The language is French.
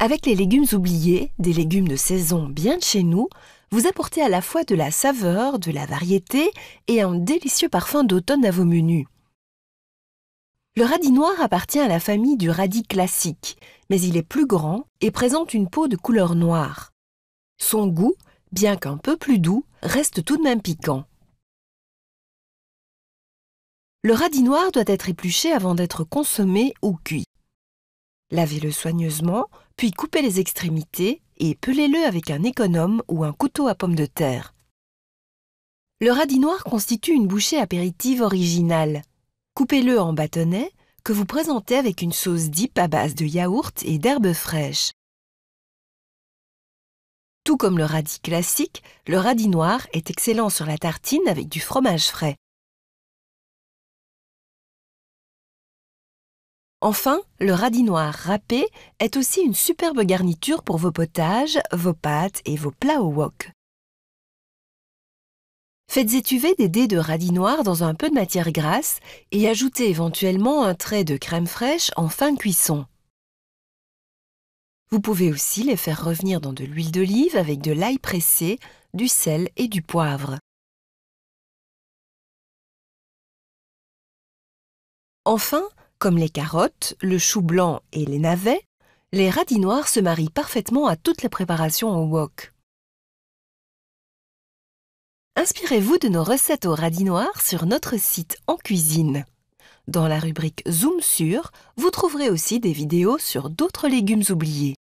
Avec les légumes oubliés, des légumes de saison bien de chez nous, vous apportez à la fois de la saveur, de la variété et un délicieux parfum d'automne à vos menus. Le radis noir appartient à la famille du radis classique, mais il est plus grand et présente une peau de couleur noire. Son goût, bien qu'un peu plus doux, reste tout de même piquant. Le radis noir doit être épluché avant d'être consommé ou cuit. Lavez-le soigneusement, puis coupez les extrémités et pelez-le avec un économe ou un couteau à pommes de terre. Le radis noir constitue une bouchée apéritive originale. Coupez-le en bâtonnets que vous présentez avec une sauce dip à base de yaourt et d'herbes fraîches. Tout comme le radis classique, le radis noir est excellent sur la tartine avec du fromage frais. Enfin, le radis noir râpé est aussi une superbe garniture pour vos potages, vos pâtes et vos plats au wok. Faites étuver des dés de radis noir dans un peu de matière grasse et ajoutez éventuellement un trait de crème fraîche en fin de cuisson. Vous pouvez aussi les faire revenir dans de l'huile d'olive avec de l'ail pressé, du sel et du poivre. Enfin, comme les carottes, le chou blanc et les navets, les radis noirs se marient parfaitement à toutes les préparations au wok. Inspirez-vous de nos recettes au radis noir sur notre site En Cuisine. Dans la rubrique Zoom sur, vous trouverez aussi des vidéos sur d'autres légumes oubliés.